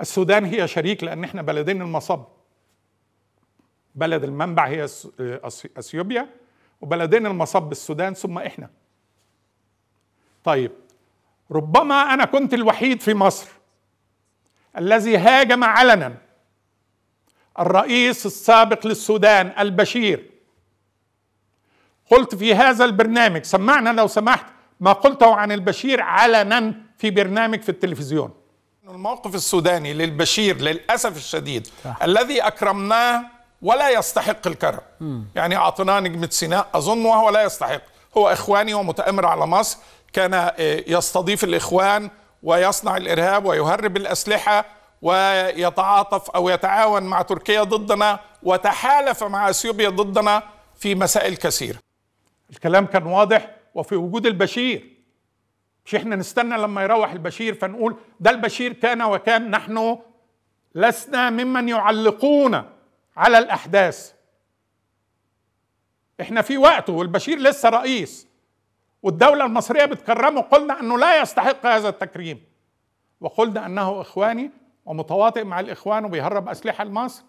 السودان هي شريك لان احنا بلدين المصب بلد المنبع هي اثيوبيا وبلدين المصب السودان ثم احنا طيب ربما انا كنت الوحيد في مصر الذي هاجم علنا الرئيس السابق للسودان البشير قلت في هذا البرنامج سمعنا لو سمحت ما قلته عن البشير علنا في برنامج في التلفزيون الموقف السوداني للبشير للأسف الشديد صح. الذي أكرمناه ولا يستحق الكرم م. يعني أعطناه نجمة سيناء أظن وهو لا يستحق هو إخواني ومتآمر على مصر كان آه، يستضيف الإخوان ويصنع الإرهاب ويهرب الأسلحة ويتعاطف أو يتعاون مع تركيا ضدنا وتحالف مع أثيوبيا ضدنا في مسائل كثيرة الكلام كان واضح وفي وجود البشير مش احنا نستنى لما يروح البشير فنقول ده البشير كان وكان نحن لسنا ممن يعلقون على الاحداث احنا في وقته والبشير لسه رئيس والدوله المصريه بتكرمه قلنا انه لا يستحق هذا التكريم وقلنا انه اخواني ومتواطئ مع الاخوان وبيهرب اسلحه لمصر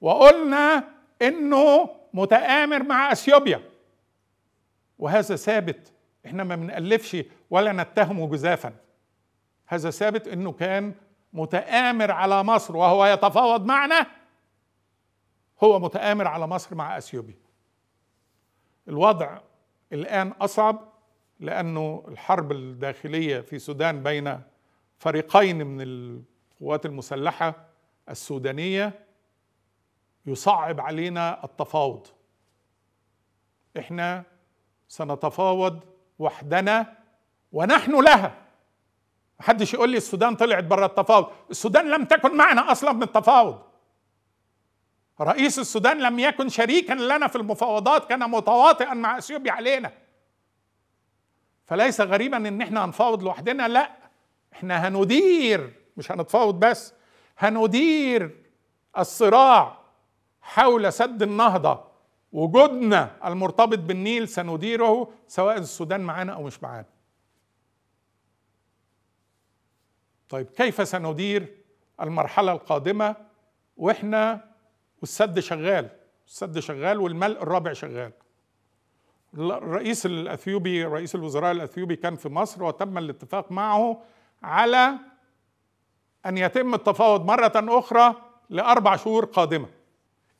وقلنا انه متآمر مع اثيوبيا وهذا ثابت احنا ما بنألفش ولا نتهمه جزافا هذا ثابت انه كان متآمر على مصر وهو يتفاوض معنا هو متآمر على مصر مع اثيوبيا الوضع الان اصعب لانه الحرب الداخليه في السودان بين فريقين من القوات المسلحه السودانيه يصعب علينا التفاوض احنا سنتفاوض وحدنا ونحن لها محدش يقول لي السودان طلعت بره التفاوض السودان لم تكن معنا اصلا من التفاوض رئيس السودان لم يكن شريكا لنا في المفاوضات كان متواطئا مع اثيوبيا علينا فليس غريبا ان احنا هنفاوض لوحدنا لا احنا هندير مش هنتفاوض بس هندير الصراع حول سد النهضه وجودنا المرتبط بالنيل سنديره سواء السودان معانا او مش معانا طيب كيف سندير المرحله القادمه واحنا والسد شغال السد شغال والملء الرابع شغال الرئيس الاثيوبي رئيس الوزراء الاثيوبي كان في مصر وتم الاتفاق معه على ان يتم التفاوض مره اخرى لاربع شهور قادمه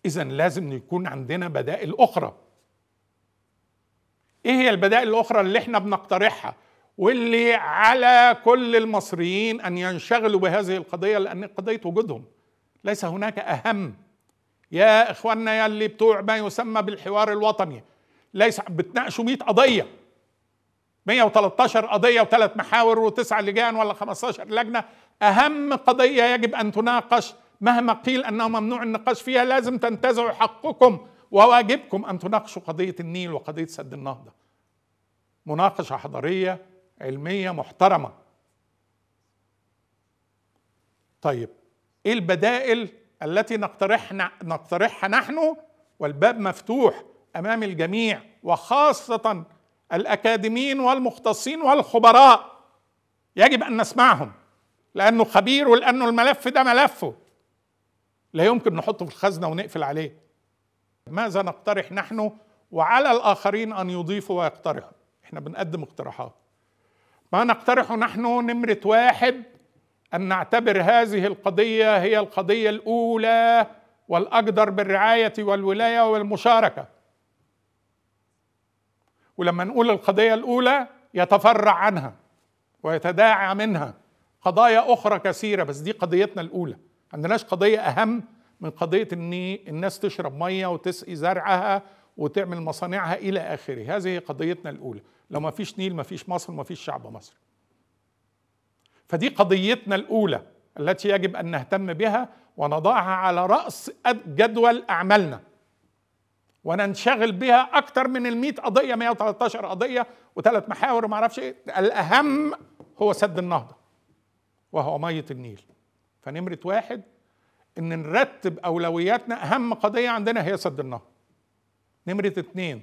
اذا لازم يكون عندنا بدائل اخرى ايه هي البدائل الاخرى اللي احنا بنقترحها واللي على كل المصريين ان ينشغلوا بهذه القضيه لان قضيه وجودهم ليس هناك اهم يا اخواننا يا اللي بتوع ما يسمى بالحوار الوطني ليس بتناقشوا 100 قضيه 113 قضيه وثلاث محاور وتسع لجان ولا 15 لجنه اهم قضيه يجب ان تناقش مهما قيل انه ممنوع النقاش فيها لازم تنتزعوا حقكم وواجبكم ان تناقشوا قضيه النيل وقضيه سد النهضه. مناقشه حضاريه علميه محترمه. طيب ايه البدائل التي نقترحنا نقترحها نحن والباب مفتوح امام الجميع وخاصه الاكاديميين والمختصين والخبراء يجب ان نسمعهم لانه خبير ولانه الملف ده ملفه لا يمكن نحطه في الخزنه ونقفل عليه ماذا نقترح نحن وعلى الاخرين ان يضيفوا ويقترحوا احنا بنقدم اقتراحات ما نقترحه نحن نمره واحد ان نعتبر هذه القضيه هي القضيه الاولى والاقدر بالرعايه والولايه والمشاركه ولما نقول القضيه الاولى يتفرع عنها ويتداعى منها قضايا اخرى كثيره بس دي قضيتنا الاولى عندناش قضية أهم من قضية أن الناس تشرب مية وتسقي زرعها وتعمل مصانعها إلى آخره هذه قضيتنا الأولى لو ما فيش نيل ما فيش مصر ما فيش شعب مصري فدي قضيتنا الأولى التي يجب أن نهتم بها ونضعها على رأس جدول أعمالنا وننشغل بها أكثر من المئة قضية 113 قضية وثلاث محاور وما أعرفش إيه الأهم هو سد النهضة وهو مية النيل فنمرة واحد ان نرتب اولوياتنا اهم قضية عندنا هي سد النهر نمرة اتنين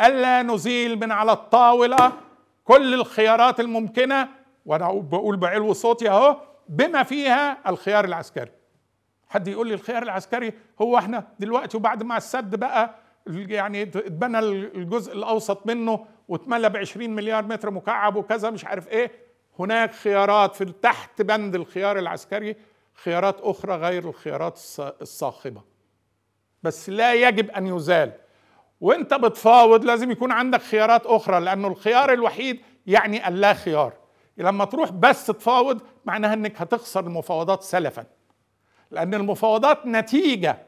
الا نزيل من على الطاولة كل الخيارات الممكنة وانا بقول بعلو صوتي اهو بما فيها الخيار العسكري حد يقول لي الخيار العسكري هو احنا دلوقتي وبعد ما السد بقى يعني اتبنى الجزء الاوسط منه واتملى ب 20 مليار متر مكعب وكذا مش عارف ايه هناك خيارات في تحت بند الخيار العسكري خيارات أخرى غير الخيارات الصاخبة بس لا يجب أن يزال وانت بتفاوض لازم يكون عندك خيارات أخرى لأنه الخيار الوحيد يعني اللا خيار لما تروح بس تفاوض معناها انك هتخسر المفاوضات سلفا لأن المفاوضات نتيجة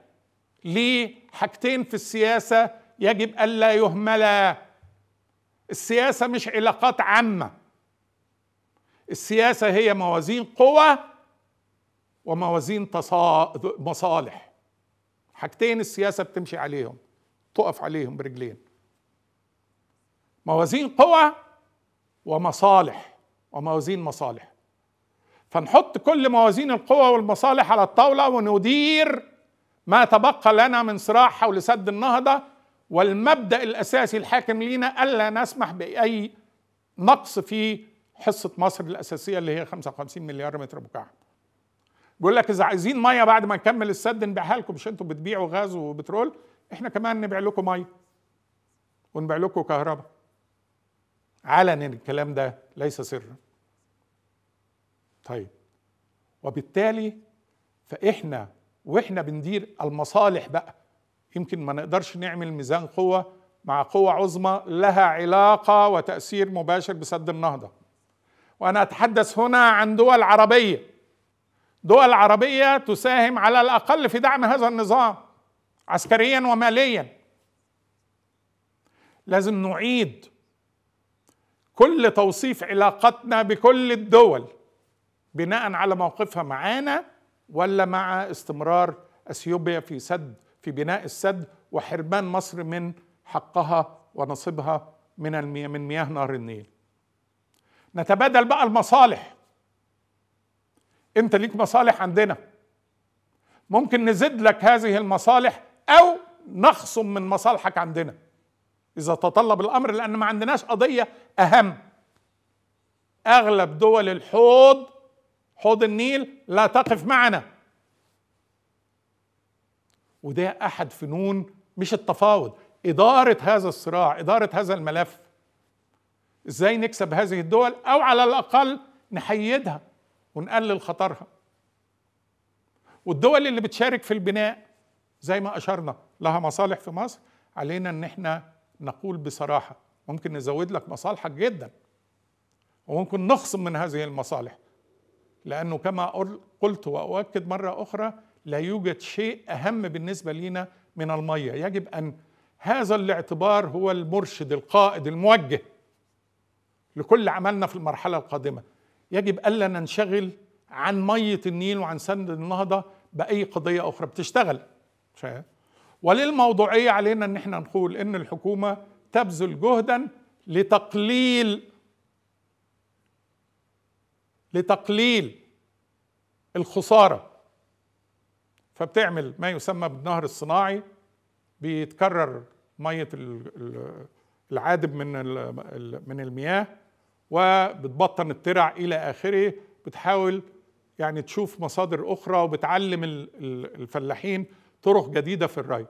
لحاجتين في السياسة يجب ألا يهملا السياسة مش علاقات عامة السياسة هي موازين قوى وموازين تصا... مصالح حاجتين السياسة بتمشي عليهم تقف عليهم برجلين موازين قوى ومصالح وموازين مصالح فنحط كل موازين القوى والمصالح على الطاولة وندير ما تبقى لنا من صراع حول سد النهضة والمبدأ الأساسي الحاكم لينا ألا نسمح بأي نقص في حصة مصر الأساسية اللي هي 55 مليار متر مكعب بيقول لك اذا عايزين ميه بعد ما نكمل السد نبيعها لكم مش انتم بتبيعوا غاز وبترول احنا كمان نبيع لكم ميه ونبيع لكم كهرباء علنا الكلام ده ليس سرا طيب وبالتالي فاحنا واحنا بندير المصالح بقى يمكن ما نقدرش نعمل ميزان قوه مع قوه عظمى لها علاقه وتاثير مباشر بسد النهضه وانا اتحدث هنا عن دول عربيه دول عربية تساهم على الأقل في دعم هذا النظام عسكريا وماليا لازم نعيد كل توصيف علاقتنا بكل الدول بناء على موقفها معانا ولا مع استمرار اثيوبيا في سد في بناء السد وحرمان مصر من حقها ونصيبها من المياه من مياه نهر النيل نتبادل بقى المصالح انت ليك مصالح عندنا ممكن نزد لك هذه المصالح او نخصم من مصالحك عندنا اذا تطلب الامر لان ما عندناش قضيه اهم اغلب دول الحوض حوض النيل لا تقف معنا وده احد فنون مش التفاوض اداره هذا الصراع اداره هذا الملف ازاي نكسب هذه الدول او على الاقل نحيدها ونقلل خطرها والدول اللي بتشارك في البناء زي ما أشرنا لها مصالح في مصر علينا أن احنا نقول بصراحة ممكن نزود لك مصالحك جدا وممكن نخصم من هذه المصالح لأنه كما قلت وأؤكد مرة أخرى لا يوجد شيء أهم بالنسبة لنا من المية يجب أن هذا الاعتبار هو المرشد القائد الموجه لكل عملنا في المرحلة القادمة يجب الا ننشغل عن ميه النيل وعن سد النهضه باي قضيه اخرى بتشتغل وللموضوعيه علينا ان احنا نقول ان الحكومه تبذل جهدا لتقليل لتقليل الخساره فبتعمل ما يسمى بالنهر الصناعي بيتكرر ميه العادب من من المياه وبتبطن الترع الى اخره بتحاول يعني تشوف مصادر اخرى وبتعلم الفلاحين طرق جديده في الري